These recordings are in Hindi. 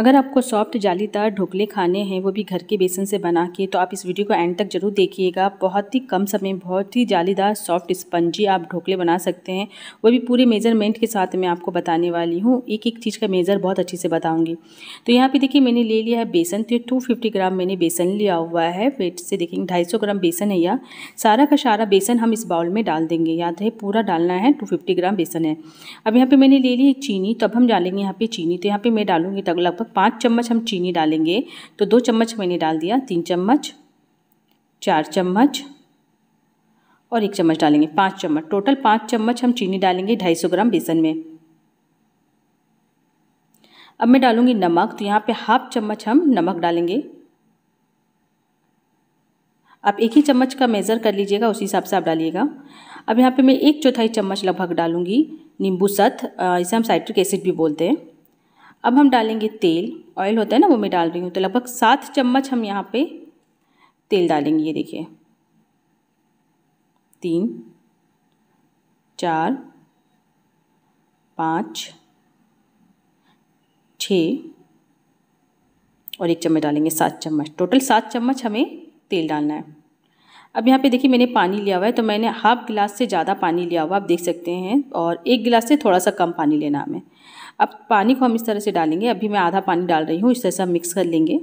अगर आपको सॉफ्ट जालीदार ढोकले खाने हैं वो भी घर के बेसन से बना के तो आप इस वीडियो को एंड तक जरूर देखिएगा बहुत ही कम समय बहुत ही जालीदार सॉफ्ट स्पंजी आप ढोकले बना सकते हैं वो भी पूरे मेजरमेंट के साथ मैं आपको बताने वाली हूँ एक एक चीज़ का मेज़र बहुत अच्छे से बताऊँगी तो यहाँ पर देखिए मैंने ले लिया है बेसन तो टू फिफ्टी ग्राम मैंने बेसन लिया हुआ है वेट से देखेंगे ढाई सौ ग्राम बेसन है या सारा का सारा बेसन हम इस बाउल में डाल देंगे याद है पूरा डालना है टू फिफ्टी ग्राम बेसन है अब यहाँ पर मैंने ले ली चीनी तो अब हम डालेंगे यहाँ पर चीनी तो यहाँ पर मैं डालूँगी लगभग पाँच चम्मच हम चीनी डालेंगे तो दो चम्मच मैंने डाल दिया तीन चम्मच चार चम्मच और एक चम्मच डालेंगे पाँच चम्मच टोटल पाँच चम्मच हम चीनी डालेंगे ढाई सौ ग्राम बेसन में अब मैं डालूंगी नमक तो यहाँ पे हाफ चम्मच हम नमक डालेंगे आप एक ही चम्मच का मेज़र कर लीजिएगा उसी हिसाब से आप डालिएगा अब यहाँ पे मैं एक चौथाई चम्मच लगभग डालूंगी नींबू सत इसे हम साइट्रिक एसिड भी बोलते हैं अब हम डालेंगे तेल ऑयल होता है ना वो मैं डाल रही हूँ तो लगभग सात चम्मच हम यहाँ पे तेल डालेंगे ये देखिए तीन चार पाँच छ और एक चम्मच डालेंगे सात चम्मच टोटल सात चम्मच हमें तेल डालना है अब यहाँ पे देखिए मैंने पानी लिया हुआ है तो मैंने हाफ गिलास से ज़्यादा पानी लिया हुआ आप देख सकते हैं और एक गिलास से थोड़ा सा कम पानी लेना हमें अब पानी को हम इस तरह से डालेंगे अभी मैं आधा पानी डाल रही हूँ इस तरह से हम मिक्स कर लेंगे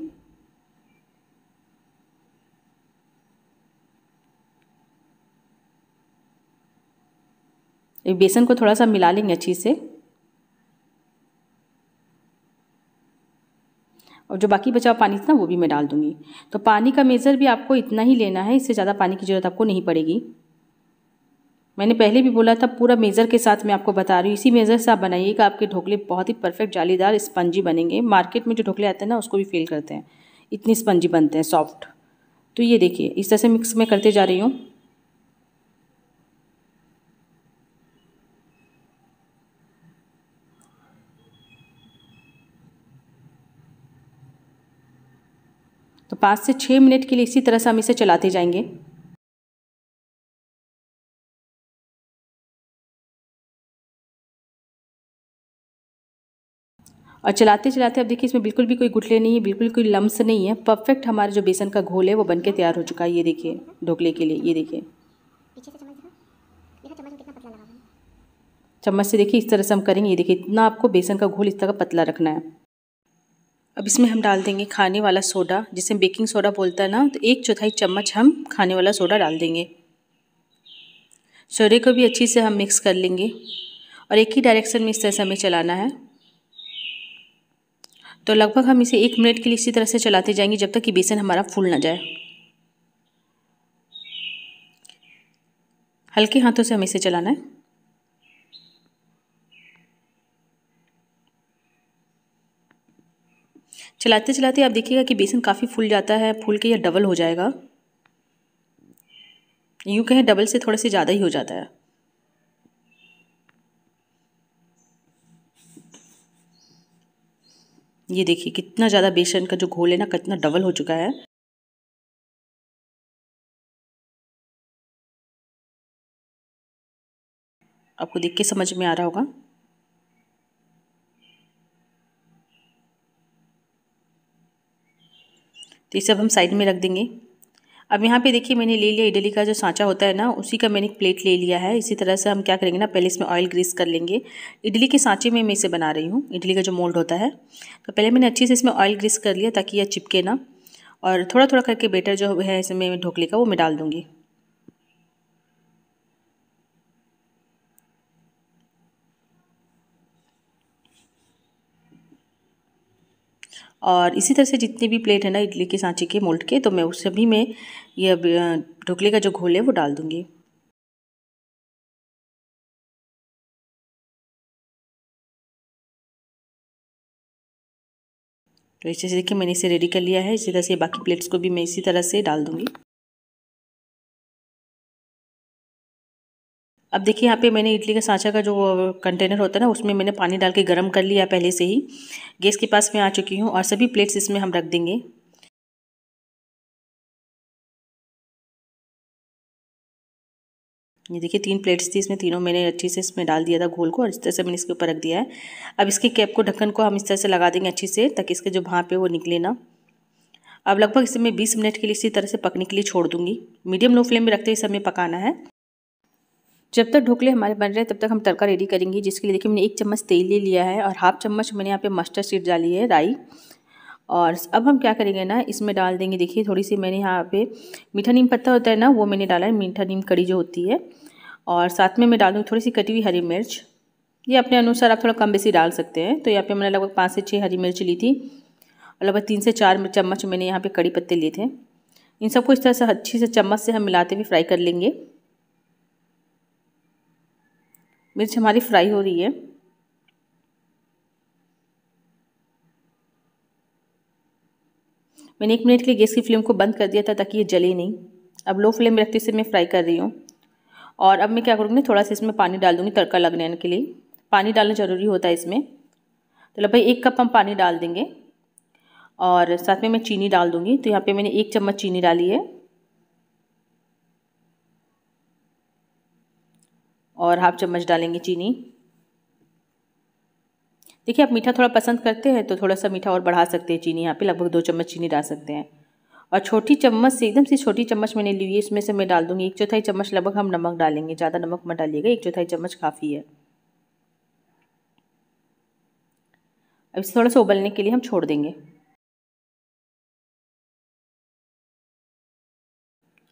बेसन को थोड़ा सा मिला लेंगे अच्छी से और जो बाकी बचा हुआ पानी था वो भी मैं डाल दूंगी तो पानी का मेज़र भी आपको इतना ही लेना है इससे ज़्यादा पानी की ज़रूरत आपको नहीं पड़ेगी मैंने पहले भी बोला था पूरा मेज़र के साथ मैं आपको बता रही हूँ इसी मेज़र से आप बनाइएगा आपके ढोकले बहुत ही परफेक्ट जालीदार स्पंजी बनेंगे मार्केट में जो ढोकले आते हैं ना उसको भी फील करते हैं इतनी स्पंजी बनते हैं सॉफ्ट तो ये देखिए इस तरह से मिक्स मैं करते जा रही हूँ तो पाँच से छः मिनट के लिए इसी तरह से हम इसे चलाते जाएंगे और चलाते चलाते अब देखिए इसमें बिल्कुल भी कोई गुटले नहीं है बिल्कुल कोई लम्स नहीं है परफेक्ट हमारा जो बेसन का घोल है वो बन तैयार हो चुका है ये देखिए ढोकले के लिए ये देखिए चम्मच से देखिए इस तरह से हम करेंगे ये देखिए इतना आपको बेसन का घोल इस तरह का पतला रखना है अब इसमें हम डाल देंगे खाने वाला सोडा जिसे बेकिंग सोडा बोलता है ना तो एक चौथाई चम्मच हम खाने वाला सोडा डाल देंगे सोडे को भी अच्छे से हम मिक्स कर लेंगे और एक ही डायरेक्शन में इस तरह से हमें चलाना है तो लगभग हम इसे एक मिनट के लिए इसी तरह से चलाते जाएंगे जब तक कि बेसन हमारा फूल ना जाए हल्के हाथों से हमें इसे चलाना है चलाते चलाते आप देखिएगा कि बेसन काफ़ी फूल जाता है फूल के या डबल हो जाएगा यूँ कहें डबल से थोड़ा से ज़्यादा ही हो जाता है ये देखिए कितना ज़्यादा बेसन का जो घोल है ना कितना डबल हो चुका है आपको देख के समझ में आ रहा होगा तो इसे अब हम साइड में रख देंगे अब यहाँ पे देखिए मैंने ले लिया इडली का जो सांचा होता है ना उसी का मैंने एक प्लेट ले लिया है इसी तरह से हम क्या करेंगे ना पहले इसमें ऑयल ग्रीस कर लेंगे इडली के सांचे में मैं इसे बना रही हूँ इडली का जो मोल्ड होता है तो पहले मैंने अच्छे से इसमें ऑयल ग्रीस कर लिया ताकि यह चिपके ना और थोड़ा थोड़ा करके बेटर जो है इसमें ढोकले का वो मैं डाल दूँगी और इसी तरह से जितने भी प्लेट है ना इडली के सांचे के मोल्ट के तो मैं उस सभी में यह ढोकले का जो घोल है वो डाल दूँगी तो इस तरह से देखिए मैंने इसे रेडी कर लिया है इसी तरह से बाकी प्लेट्स को भी मैं इसी तरह से डाल दूँगी अब देखिए यहाँ पे मैंने इडली का सांचा का जो कंटेनर होता है ना उसमें मैंने पानी डाल के गर्म कर लिया पहले से ही गैस के पास मैं आ चुकी हूँ और सभी प्लेट्स इसमें हम रख देंगे ये देखिए तीन प्लेट्स थी इसमें तीनों मैंने अच्छे से इसमें डाल दिया था घोल को और इस तरह से मैंने इसके ऊपर रख दिया है अब इसके कैप को ढक्कन को हम इस तरह से लगा देंगे अच्छे से ताकि इसके जो भाप है वो निकले ना अब लगभग इसे मैं बीस मिनट के लिए इसी तरह से पकने के लिए छोड़ दूंगी मीडियम लो फ्लेम में रखते हुए इसे हमें पकाना है जब तक ढोकले हमारे बन रहे हैं तब तक हम तड़का रेडी करेंगे जिसके लिए देखिए मैंने एक चम्मच तेल ले लिया है और हाफ चम्मच मैंने यहाँ पे मस्टर्ड सीड डाली है राई और अब हम क्या करेंगे ना इसमें डाल देंगे देखिए थोड़ी सी मैंने यहाँ पे मीठा नीम पत्ता होता है ना वो मैंने डाला है मीठा नीम कड़ी जो होती है और साथ में मैं डालूँगी थोड़ी सी कटी हुई हरी मिर्च ये अपने अनुसार आप थोड़ा कम बेसी डाल सकते हैं तो यहाँ पर मैंने लगभग पाँच से छः हरी मिर्च ली थी और लगभग तीन से चार चम्मच मैंने यहाँ पर कड़ी पत्ते लिए थे इन सबको इस तरह से अच्छे से चम्मच से हम मिलाते हुए फ्राई कर लेंगे मिर्च हमारी फ्राई हो रही है मैंने एक मिनट के लिए गैस की फ्लेम को बंद कर दिया था ताकि ये जले नहीं अब लो फ्लेम में रखते से मैं फ्राई कर रही हूँ और अब मैं क्या करूँगी थोड़ा सा इसमें पानी डाल दूँगी तड़का लगने के लिए पानी डालना ज़रूरी होता है इसमें तो लगभग एक कप हम पानी डाल देंगे और साथ में मैं चीनी डाल दूँगी तो यहाँ पे मैंने एक चम्मच चीनी डाली है और हाफ चम्मच डालेंगे चीनी देखिए आप मीठा थोड़ा पसंद करते हैं तो थोड़ा सा मीठा और बढ़ा सकते हैं चीनी यहाँ पे लगभग दो चम्मच चीनी डाल सकते हैं और छोटी चम्मच से एकदम सी छोटी चम्मच मैंने ली है इसमें से मैं डाल दूँगी एक चौथाई चम्मच लगभग हम नमक डालेंगे ज़्यादा नमक मत डालिएगा एक चौथाई चम्मच काफ़ी है अब इसे थोड़ा सा उबलने के लिए हम छोड़ देंगे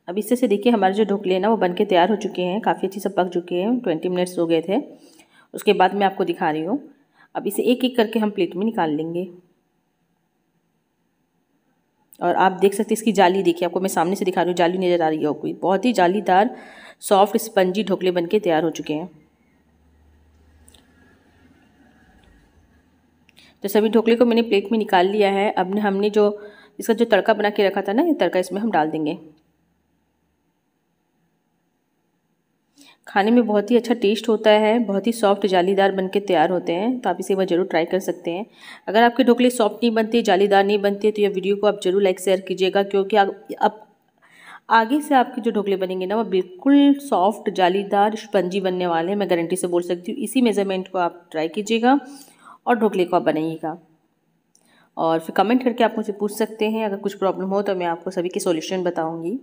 अब इससे से देखिए हमारे जो ढोकले हैं ना वो बन के तैयार हो चुके हैं काफ़ी अच्छे से पक चुके हैं ट्वेंटी मिनट्स हो गए थे उसके बाद मैं आपको दिखा रही हूँ अब इसे एक एक करके हम प्लेट में निकाल लेंगे और आप देख सकते हैं इसकी जाली देखिए आपको मैं सामने से दिखा रही हूँ जाली नज़र आ रही है कोई बहुत ही जालीदार सॉफ्ट स्पंजी ढोकले बन के तैयार हो चुके हैं तो सभी ढोकले को मैंने प्लेट में निकाल लिया है अब हमने जो इसका जो तड़का बना के रखा था ना ये तड़का इसमें हम डाल देंगे खाने में बहुत ही अच्छा टेस्ट होता है बहुत ही सॉफ्ट जालीदार बन के तैयार होते हैं तो आप इसे एक बार ज़रूर ट्राई कर सकते हैं अगर आपके ढोकले सॉफ्ट नहीं बनते जालीदार नहीं बनते तो यह वीडियो को आप ज़रूर लाइक शेयर कीजिएगा क्योंकि आप, आगे से आपके जो ढोकले बनेंगे ना वो बिल्कुल सॉफ्ट जालीदार स्पंजी बनने वाले हैं मैं गारंटी से बोल सकती हूँ इसी मेज़रमेंट को आप ट्राई कीजिएगा और ढोकले को आप बनाइएगा और फिर कमेंट करके आप मुझे पूछ सकते हैं अगर कुछ प्रॉब्लम हो तो मैं आपको सभी के सॉल्यूशन बताऊंगी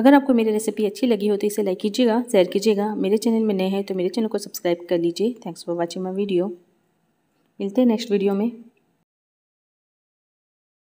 अगर आपको मेरी रेसिपी अच्छी लगी हो तो इसे लाइक कीजिएगा शेयर कीजिएगा मेरे चैनल में नए हैं तो मेरे चैनल को सब्सक्राइब कर लीजिए thanks for watching my video मिलते हैं नेक्स्ट वीडियो में